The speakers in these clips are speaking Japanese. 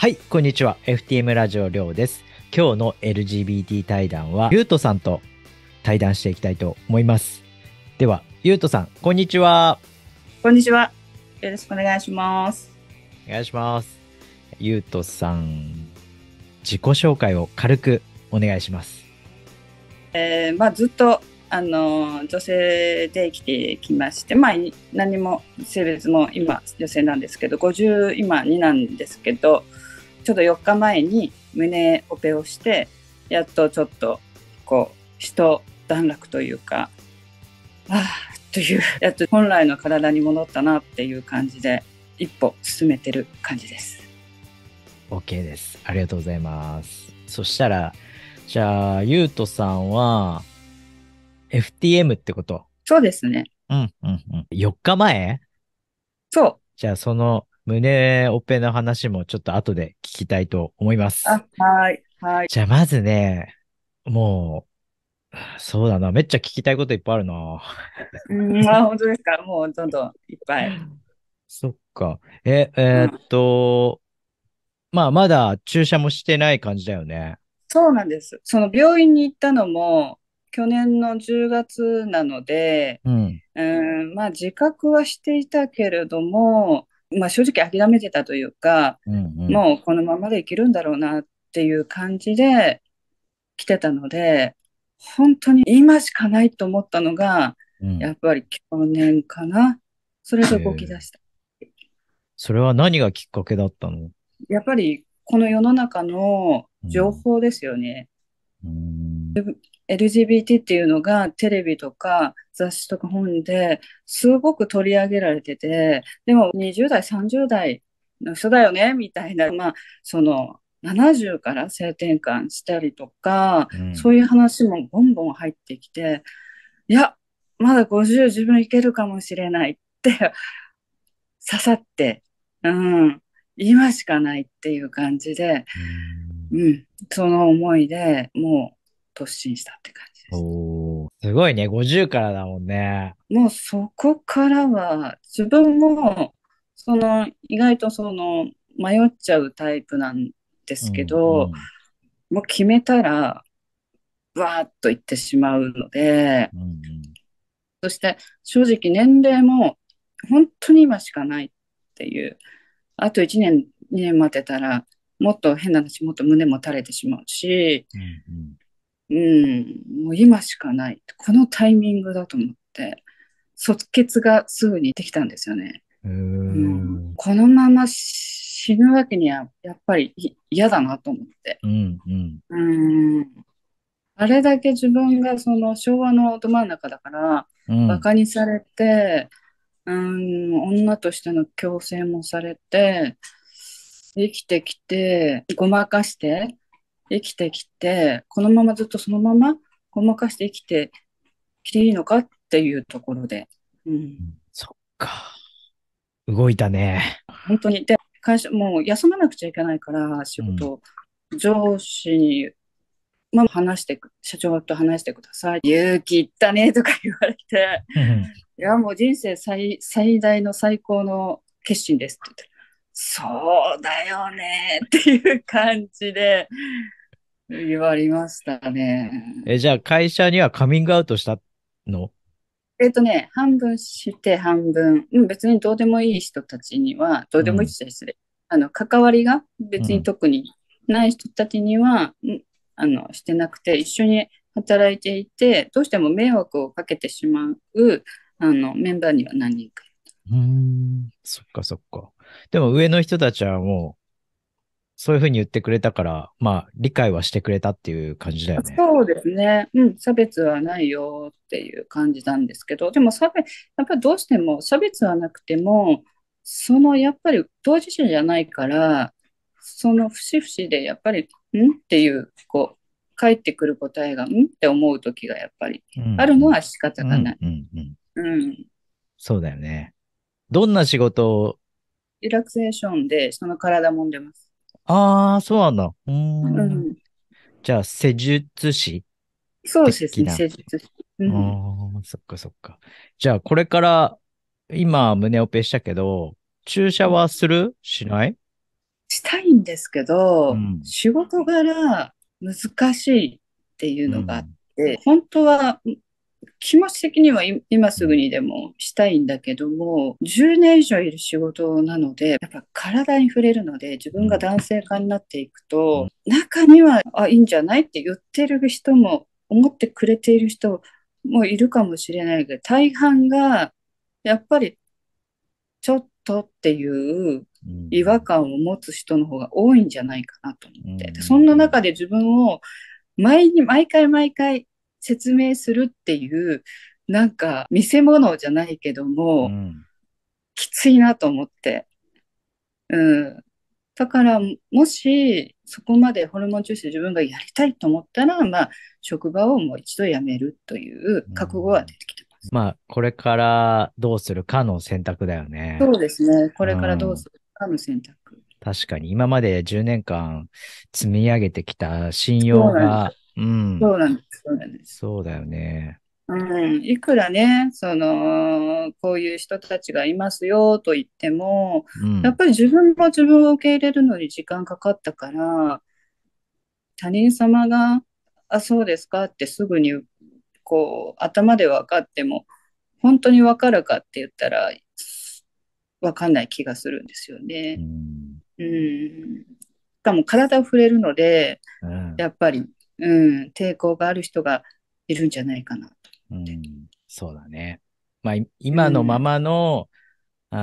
はい、こんにちは。FTM ラジオりょうです。今日の LGBT 対談は、ゆうとさんと対談していきたいと思います。では、ゆうとさん、こんにちは。こんにちは。よろしくお願いします。お願いします。ゆうとさん、自己紹介を軽くお願いします。えー、まあ、ずっと、あの、女性で生きてきまして、まあ、何も性別も今、女性なんですけど、50今2なんですけど、ちょっと4日前に胸オペをしてやっとちょっとこう人段落というかああというやっと本来の体に戻ったなっていう感じで一歩進めてる感じです。OK です。ありがとうございます。そしたらじゃあゆうとさんは FTM ってことそうですね。うんうんうん。4日前そう。じゃあその胸オペの話もちょっと後で聞きたいと思います。あ、はい。はい。じゃあまずね、もう、そうだな。めっちゃ聞きたいこといっぱいあるな。うん、あ、本当ですか。もうどんどんいっぱい。そっか。え、えー、っと、うん、まあ、まだ注射もしてない感じだよね。そうなんです。その病院に行ったのも、去年の10月なので、うん、うんまあ自覚はしていたけれども、まあ、正直諦めてたというか、うんうん、もうこのままでいけるんだろうなっていう感じで来てたので本当に今しかないと思ったのが、うん、やっぱり去年かなそれで動き出した、えー、それは何がきっかけだったのやっぱりこの世の中の情報ですよね。うん LGBT っていうのがテレビとか雑誌とか本ですごく取り上げられててでも20代30代の人だよねみたいな、まあ、その70から性転換したりとか、うん、そういう話もボンボン入ってきていやまだ50自分いけるかもしれないって刺さって、うん、今しかないっていう感じで、うん、うん、その思いでもう突進したって感じです。すごいね、50からだもんね。もうそこからは、自分も、その、意外とその、迷っちゃうタイプなんですけど、うんうん、もう決めたら、わーっといってしまうので、うんうん、そして正直年齢も本当に今しかないっていう、あと1年、2年待ってたら、もっと変な話、もっと胸も垂れてしまうし、うんうん、うん、もう今しかない。このタイミングだと思って、即決がすぐにできたんですよね。うん、このまま死ぬわけにはやっぱり嫌だなと思って。うんうん、うんあれだけ自分がその昭和のど真ん中だから、馬鹿にされて、うん、女としての強制もされて、生きてきて、ごまかして、生きてきて、このままずっとそのままごまかして生きてきていいのかっていうところで。うん。そっか。動いたね。本当に。で、会社、もう休まなくちゃいけないから、仕事、うん、上司に、まあ、話してく、社長と話してください。勇気いったねとか言われて、いや、もう人生最最大の最高の決心ですって言って、そうだよねっていう感じで、言われましたね。え、じゃあ会社にはカミングアウトしたのえっとね、半分して半分、うん、別にどうでもいい人たちには、どうでもいい人たちで、うん、あの、関わりが別に特にない人たちには、うん、あの、してなくて、一緒に働いていて、どうしても迷惑をかけてしまう、あの、メンバーには何人か。うん、そっかそっか。でも上の人たちはもう、そういうふうに言ってくれたから、まあ、理解はしてくれたっていう感じだよね。そうですね。うん、差別はないよっていう感じなんですけど、でも差別、やっぱりどうしても差別はなくても、そのやっぱり当事者じゃないから、その節々でやっぱり、んっていう、こう、返ってくる答えが、んって思う時がやっぱり、あるのは仕方がない。うん、うんうん、そうだよね。どんな仕事をリラクゼーションで、その体もんでます。ああ、そうなんだ。うんうん、じゃあ、施術師そうですね、施術師。うん、あそっかそっか。じゃあ、これから、今、胸オペしたけど、注射はするしないしたいんですけど、うん、仕事柄難しいっていうのがあって、うん、本当は気持ち的には今すぐにでもしたいんだけども、10年以上いる仕事なので、やっぱ体に触れるので、自分が男性化になっていくと、中には、あ、いいんじゃないって言ってる人も、思ってくれている人もいるかもしれないけど、大半が、やっぱり、ちょっとっていう違和感を持つ人の方が多いんじゃないかなと思って。そんな中で自分を毎に毎回毎回説明するっていう、なんか見せ物じゃないけども、うん、きついなと思って。うん。だから、もし、そこまでホルモン注射自分がやりたいと思ったら、まあ、職場をもう一度辞めるという覚悟は出てきてます。うん、まあ、これからどうするかの選択だよね。そうですね。これからどうするかの選択。うん、確かに、今まで10年間積み上げてきた信用がうん。そうなんです。そうなんです。そうだよね。うん、いくらね、その、こういう人たちがいますよと言っても、うん、やっぱり自分も自分を受け入れるのに時間かかったから、他人様が、あ、そうですかってすぐに、こう、頭で分かっても、本当に分かるかって言ったら、分かんない気がするんですよね。うん。うん、しかも体触れるので、うん、やっぱりうん、抵抗がある人がいるんじゃないかなとうん、そうだね。まあ、今のままの、うん、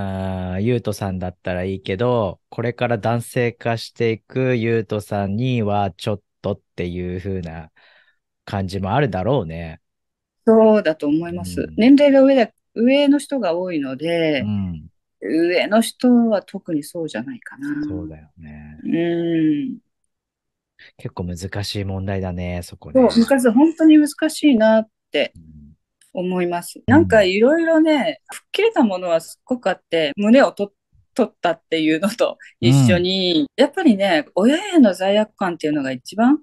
あゆうとさんだったらいいけど、これから男性化していくゆうとさんにはちょっとっていう風な感じもあるだろうね。そうだと思います。うん、年齢が上だ上の人が多いので、うん、上の人は特にそうじゃないかな。そうだよね。うん。結構難しい問題だね、そこね。そう、難しい。本当に難しいなって思います。うん、なんかいろいろね、吹っ切れたものはすっごくあって、胸を取ったっていうのと一緒に、うん、やっぱりね、親への罪悪感っていうのが一番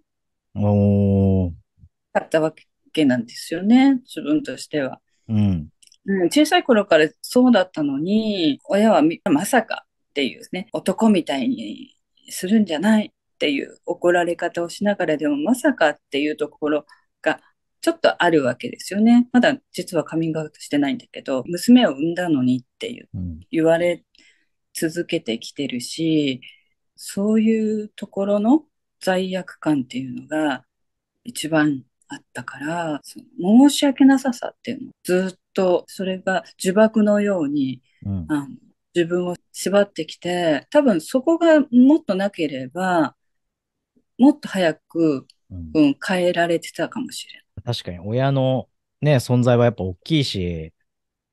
あったわけなんですよね、自分としては。うん、うん、小さい頃からそうだったのに、親はまさかっていうね、男みたいにするんじゃないっていう怒られ方をしながらでもまさかっていうところがちょっとあるわけですよね。まだ実はカミングアウトしてないんだけど、娘を産んだのにっていう、言われ続けてきてるし、そういうところの罪悪感っていうのが一番あったから、その申し訳なささっていうの、ずっとそれが呪縛のように、うん、あの自分を縛ってきて、多分そこがもっとなければ、もっと早く、うん、変えられてたかもしれない。確かに、親のね、存在はやっぱ大きいし、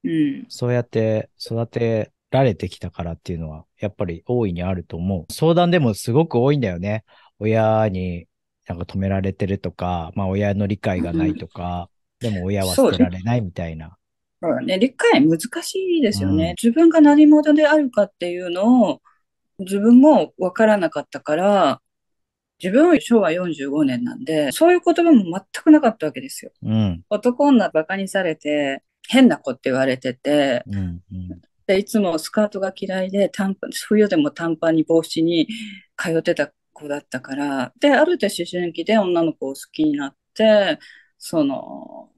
うん、そうやって育てられてきたからっていうのは、やっぱり大いにあると思う。相談でもすごく多いんだよね。親になんか止められてるとか、まあ親の理解がないとか、うん、でも親は捨てられないみたいな。そうだね。理解難しいですよね。うん、自分が何者であるかっていうのを、自分も分からなかったから、自分は昭和45年なんで、そういう言葉も全くなかったわけですよ。うん、男女馬鹿にされて、変な子って言われてて、うんうん、でいつもスカートが嫌いで短パン、冬でも短パンに帽子に通ってた子だったから、で、ある程度思春期で女の子を好きになって、その、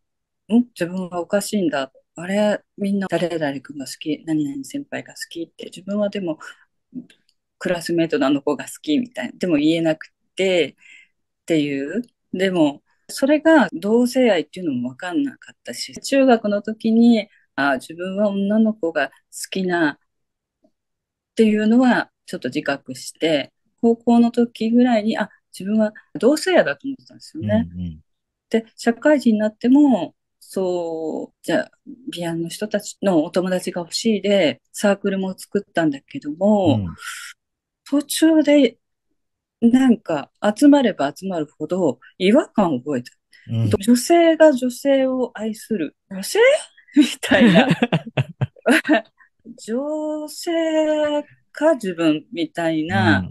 ん自分はおかしいんだ。あれ、みんな誰々君が好き、何々先輩が好きって、自分はでもクラスメートのあの子が好きみたいな。でも言えなくてっていう。でも、それが同性愛っていうのも分かんなかったし、中学の時に、あ自分は女の子が好きなっていうのはちょっと自覚して、高校の時ぐらいに、あ、自分は同性愛だと思ってたんですよね。うんうん、で、社会人になっても、そう、じゃあ、ビアンの人たちのお友達が欲しいで、サークルも作ったんだけども、うん、途中でなんか集まれば集まるほど違和感を覚えた。うん、女性が女性を愛する。女性 みたいな。女性か自分みたいな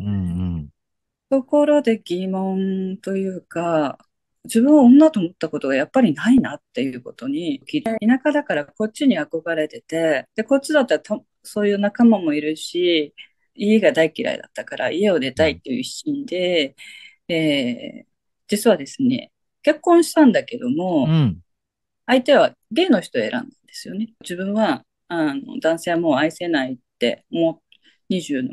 ところで疑問というか、自分を女と思ったことがやっぱりないなっていうことに気田舎だからこっちに憧れててでこっちだったらそういう仲間もいるし家が大嫌いだったから家を出たいという一心で、うん、えー、実はですね、結婚したんだけども、うん、相手はゲイの人を選んだんですよね。自分はあの男性はもう愛せないって、もう20の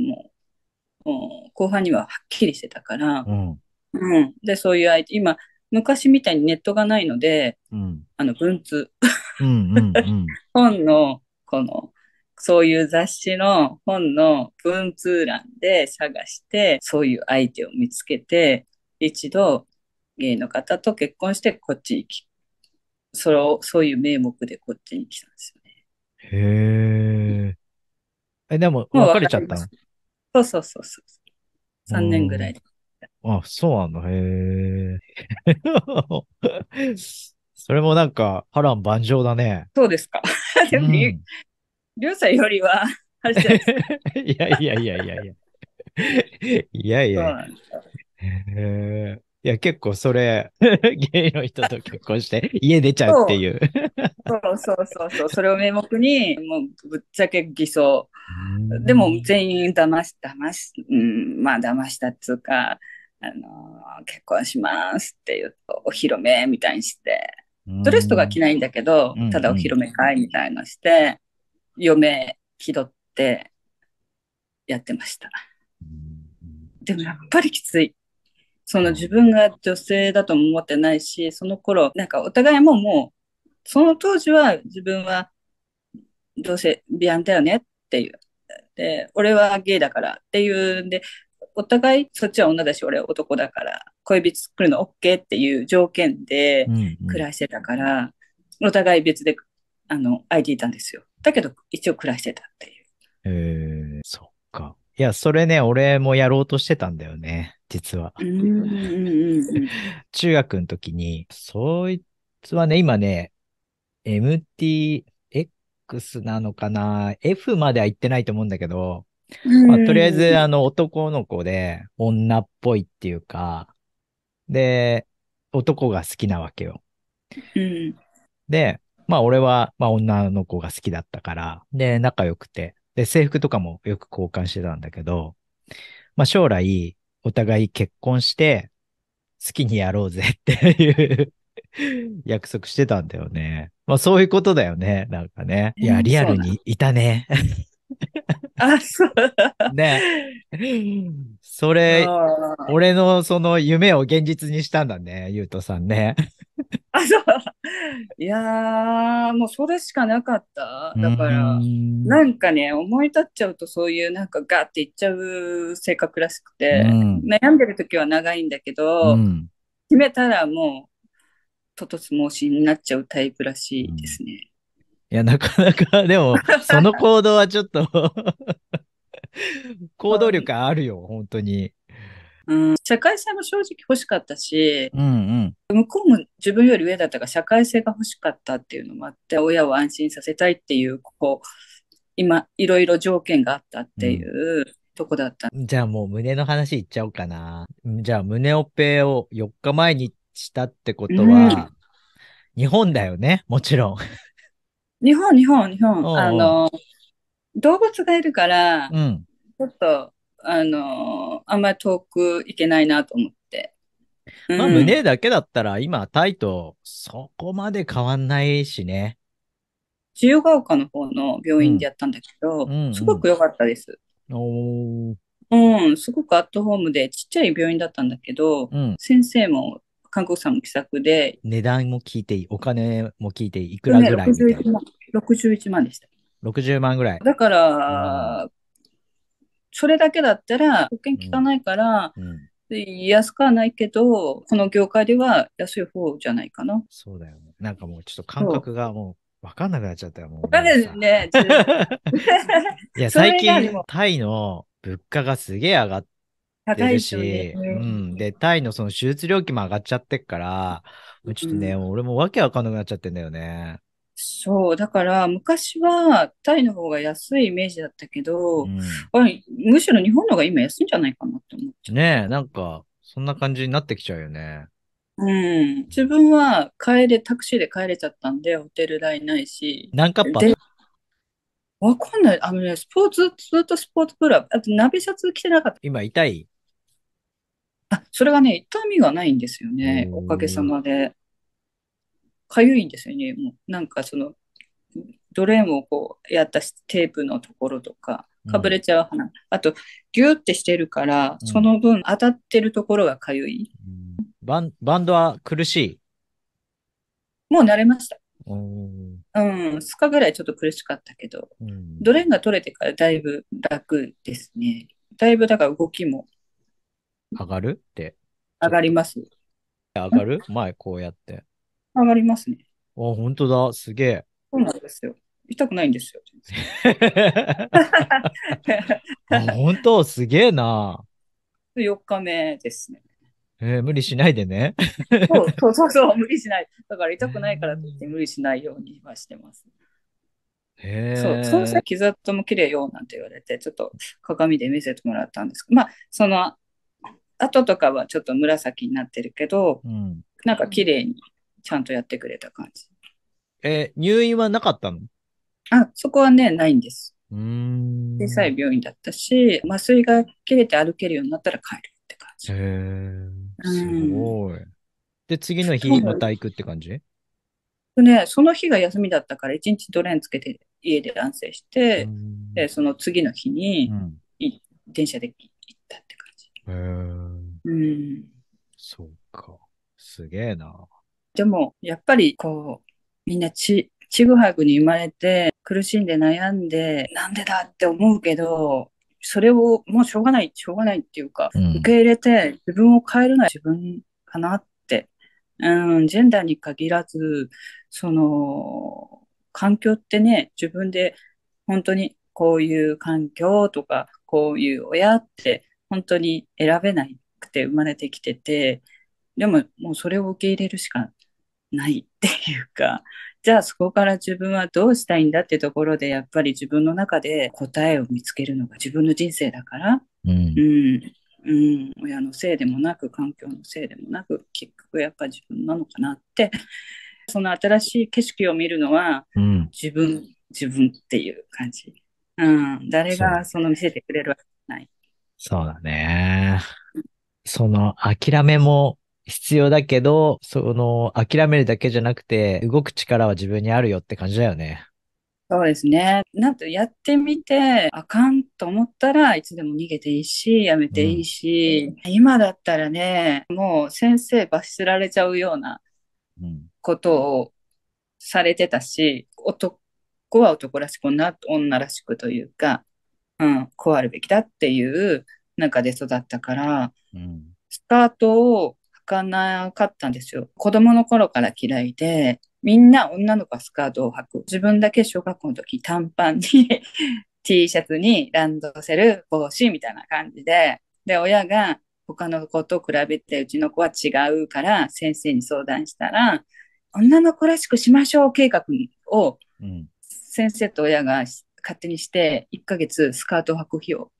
もう後半にははっきりしてたから、うん、うん、で、そういう相手、今、昔みたいにネットがないので、うん、あの文通うんうん、本のこのそういう雑誌の本の文通欄で探して、そういう相手を見つけて、一度ゲイの方と結婚してこっちに来、それを、そういう名目でこっちに来たんですよね。へえ。え、でも、別れちゃったのそうそうそうそう。3年ぐらいで。あ、そうなんだ。へえ。それもなんか波乱万丈だね。そうですか。でも、うん、りょうさんよりは、いやいやいやいやいや。いやいや。えいや、結構それ、ゲイの人と結婚して、家出ちゃうっていう。そうそうそうそう。それを名目に、もうぶっちゃけ偽装。でも全員騙し、騙し、うん、まあ騙したっつうか、あのー結婚しますっていうお披露目みたいにして、ドレスとか着ないんだけど、ただお披露目会みたいのして、嫁取ってやってました。でもやっぱりきつい。その自分が女性だとも思ってないし、その頃、なんかお互いももう、その当時は自分はどうせビアンだよねっていう。で、俺はゲイだからっていうんで、お互いそっちは女だし、俺は男だから、恋人作るの OK っていう条件で暮らしてたから、うんうん、お互い別であの空いていたんですよ。だけど、一応暮らしてたっていう。えー、そっか。いや、それね、俺もやろうとしてたんだよね、実は。中学の時に、そいつはね、今ね、MTX なのかな、F までは行ってないと思うんだけど、まあ、とりあえず、あの、男の子で、女っぽいっていうか、で、男が好きなわけよ。で、まあ俺は、まあ女の子が好きだったから、で、仲良くて、で、制服とかもよく交換してたんだけど、まあ将来、お互い結婚して、好きにやろうぜ っていう約束してたんだよね。まあそういうことだよね。なんかね。いや、リアルにいたね。あ、そう。ね。それ、俺のその夢を現実にしたんだね、ゆうとさんね。あ そういやもうそれしかなかっただからなんかね思い立っちゃうとそういうなんかガーっていっちゃう性格らしくて、うん、悩んでる時は長いんだけど、うん、決めたらもうととつ申しになっちゃうタイプらしいですね。うんいや、なかなか、でも、その行動はちょっと 行動力あるよ、本当に。うん、社会性も正直欲しかったし、うんうん、向こうも自分より上だったから社会性が欲しかったっていうのもあって親を安心させたいっていうこう今いろいろ条件があったっていう、うん、とこだった。じゃあもう胸の話いっちゃおうかな。じゃあ胸オペを4日前にしたってことは、うん、日本だよねもちろん。日本日本日本。あの動物がいるから、うん、ちょっとあのあんまり遠く行けないなと思って。まあ、胸だけだったら、今、タイとそこまで変わんないしね。自由が丘の方の病院でやったんだけど、うんうん、すごく良かったです。おうん、すごくアットホームでちっちゃい病院だったんだけど、うん、先生も韓国さんも気さくで。値段も聞いていい、お金も聞いていい、いくらぐらいみたいな、ね、61, 万61万でした。60万ぐらい。だから、それだけだったら保険効かないから、安くはないけど、この業界では安い方じゃないかな。そうだよね。なんかもうちょっと感覚がもう分かんなくなっちゃったよ。分かるね。いや、最近、タイの物価がすげえ上がってるし、ね、うん。で、タイのその手術料金も上がっちゃってっから、ちょっとね、うん、俺もわけわかんなくなっちゃってんだよね。そう、だから昔はタイの方が安いイメージだったけど、うん、あれむしろ日本の方が今安いんじゃないかなって思っちゃねえ、なんか、そんな感じになってきちゃうよね。うん。自分は帰れ、タクシーで帰れちゃったんで、ホテル代ないし。何カッパわかんない。あのね、スポーツ、ずっとスポーツクラブ。あと、ナビシャツ着てなかった。今、痛いあ、それがね、痛みがないんですよね。おかげさまで。かゆいんですよね。もうなんかそのドレームをこうやったテープのところとか、かぶれちゃう花、うん、あとギューってしてるから、うん、その分当たってるところがかゆい、うんバン。バンドは苦しいもう慣れました。うん、2日ぐらいちょっと苦しかったけど、ドレーンが取れてからだいぶ楽ですね。だいぶだから動きも。上がるって。上がります。上がる前こうやって。上がりますね。あ、本当だ。すげえ。そうなんですよ。痛くないんですよ。本当、すげえな。4日目ですね。えー、無理しないでね。そうそうそう無理しない。だから痛くないからといって無理しないようにはしてます。へそう、そうしたら傷跡も綺麗よなんて言われて、ちょっと鏡で見せてもらったんですけど、まあ、その、後とかはちょっと紫になってるけど、うん、なんか綺麗にちゃんとやってくれた感じ。えー、入院はなかったのあ、そこはね、ないんです。小さい病院だったし、麻酔が切れて歩けるようになったら帰るって感じ。へえ、すごい。うん、で、次の日、また行くって感じね、その日が休みだったから、一日ドレーンつけて家で安静して、で、その次の日に、うん、電車で行ったって感じ。へえ。うん。そうか。すげえな。でも、やっぱりこう、みんなち、ちぐはぐに生まれて、苦しんで悩んで、なんでだって思うけど、それをもうしょうがない、しょうがないっていうか、うん、受け入れて自分を変えるのは自分かなって。うん、ジェンダーに限らず、その、環境ってね、自分で本当にこういう環境とか、こういう親って本当に選べなくて生まれてきてて、でももうそれを受け入れるしかないっていうか、じゃあそこから自分はどうしたいんだってところで、やっぱり自分の中で答えを見つけるのが自分の人生だから、うん、うんうん親のせいでもなく環境のせいでもなく結局やっぱ自分なのかなってその新しい景色を見るのは、うん、自分自分っていう感じ、うん、誰がその見せてくれるわけないそうだね、うん、その諦めも必要だけど、その、諦めるだけじゃなくて、動く力は自分にあるよって感じだよね。そうですね。なんとやってみて、あかんと思ったらいつでも逃げていいし、やめていいし、うん、今だったらね、もう先生罰せられちゃうようなことをされてたし、男は男らしく、女女らしくというか、うん、こうあるべきだっていう中で育ったから、うん、スタートをかなかったんですよ。子供の頃から嫌いで、みんな女の子はスカートを履く。自分だけ小学校の時短パンに T シャツにランドセル、帽子みたいな感じで、で、親が他の子と比べてうちの子は違うから先生に相談したら、女の子らしくしましょう計画を先生と親が勝手にして1ヶ月スカートを履く日を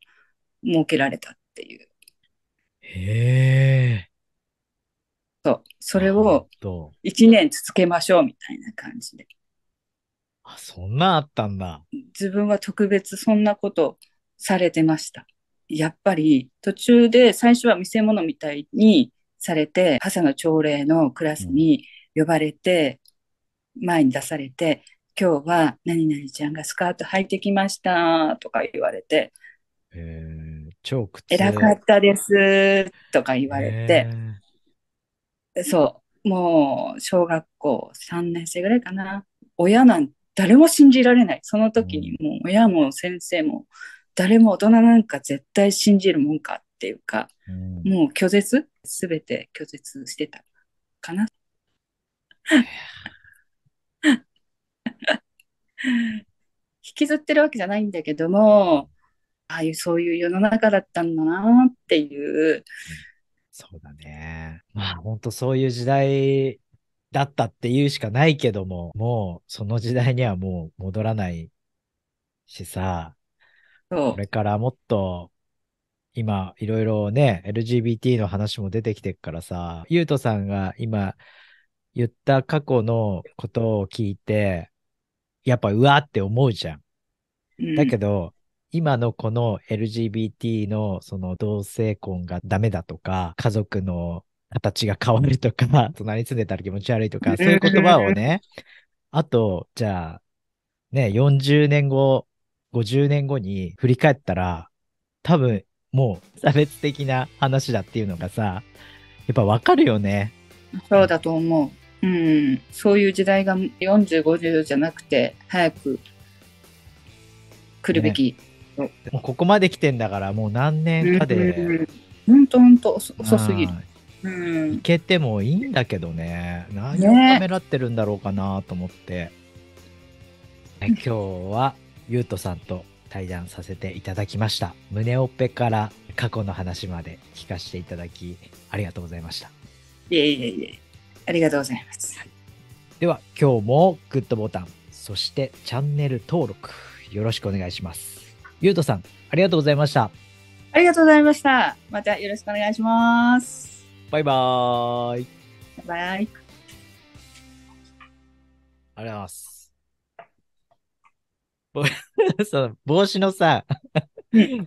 設けられたっていう。へえ。そう。それを1年続けましょうみたいな感じで。あ、そんなあったんだ。自分は特別そんなことされてました。やっぱり途中で最初は見せ物みたいにされて、朝の朝礼のクラスに呼ばれて、前に出されて、うん、今日は何々ちゃんがスカート履いてきましたとか言われて、えー、超偉かったですとか言われて、えそう、もう小学校3年生ぐらいかな。親なん誰も信じられない。その時にもう親も先生も誰も大人なんか絶対信じるもんかっていうか、もう拒絶すべて拒絶してたかな。引きずってるわけじゃないんだけどもああいうそういう世の中だったんだなっていう、そうだね。まあ本当そういう時代だったっていうしかないけども、もうその時代にはもう戻らないしさ、これからもっと今いろいろね、LGBT の話も出てきてるからさ、ゆうとさんが今言った過去のことを聞いて、やっぱうわって思うじゃん。だけど、今のこの LGBT のその同性婚がダメだとか、家族の形が変わるとか、隣に住んでたら気持ち悪いとか、そういう言葉をね、あと、じゃあ、ね、40年後、50年後に振り返ったら、多分もう差別的な話だっていうのがさ、やっぱわかるよね。そうだと思う。うん、そういう時代が40、50じゃなくて、早く来るべき。ねもうここまで来てんだからもう何年かで。ほんとほんと遅すぎる。うん、いけてもいいんだけどね何をためらってるんだろうかなと思って、ね、今日はゆうとさんと対談させていただきました胸オペから過去の話まで聞かせていただきありがとうございましたいえいえいえありがとうございます、はい、では今日もグッドボタンそしてチャンネル登録よろしくお願いしますゆうとさん、ありがとうございました。ありがとうございました。またよろしくお願いします。バイバーイ。バイバイ。ありがとうございます。その帽子のさ、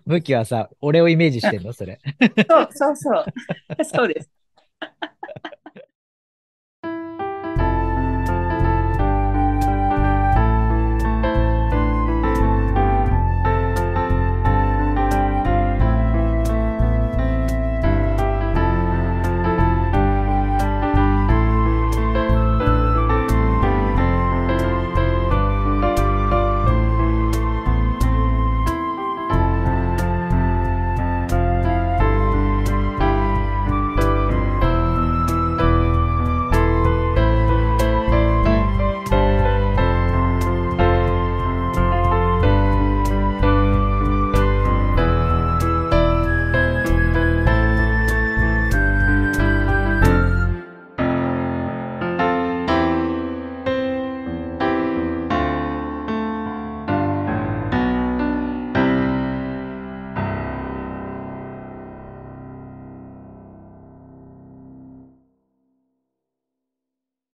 向きはさ、俺をイメージしてんのそれ。そうそうそう。そうです。